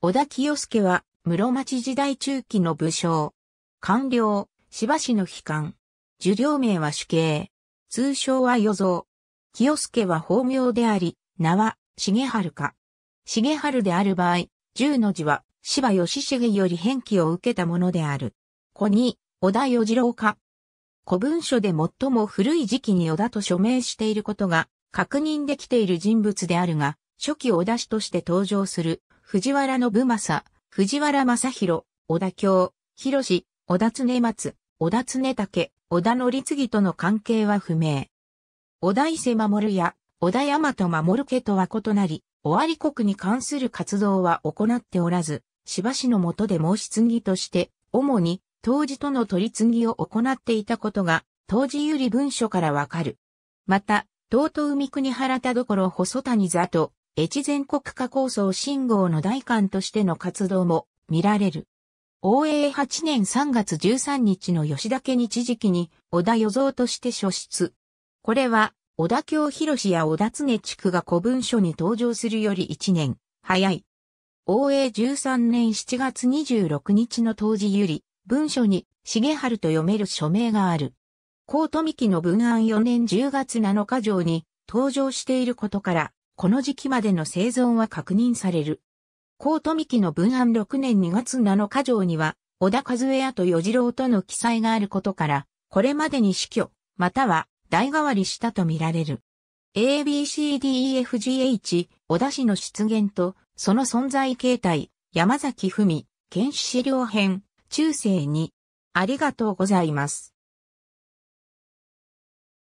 小田清介は、室町時代中期の武将。官僚、芝氏の悲観。受領名は主刑。通称は余蔵。清介は法名であり、名は、重春か。重春である場合、十の字は、芝義重より返記を受けたものである。子に、小田与次郎か。古文書で最も古い時期に小田と署名していることが確認できている人物であるが、初期小田氏として登場する藤原信正、藤原正宏、小田京、広志、小田常松、小田常武、小田則次との関係は不明。小田伊勢守や小田山と守家とは異なり、尾張国に関する活動は行っておらず、しばしのとで申し継ぎとして、主に、当時との取り次ぎを行っていたことが、当時有利文書からわかる。また、東都海国原田所細谷座と、越前国家構想信号の代官としての活動も見られる。応永8年3月13日の吉田家日時期に織田与蔵として書出。これは織田京広氏や織田常地区が古文書に登場するより1年早い。応永13年7月26日の当時より文書に重春と読める署名がある。高富木の文案4年10月7日上に登場していることから、この時期までの生存は確認される。高富木の文案6年2月7日条には、小田和江やと与次郎との記載があることから、これまでに死去、または代替わりしたとみられる。ABCDEFGH、小田氏の出現と、その存在形態、山崎文、検視資料編、中世に、ありがとうございます。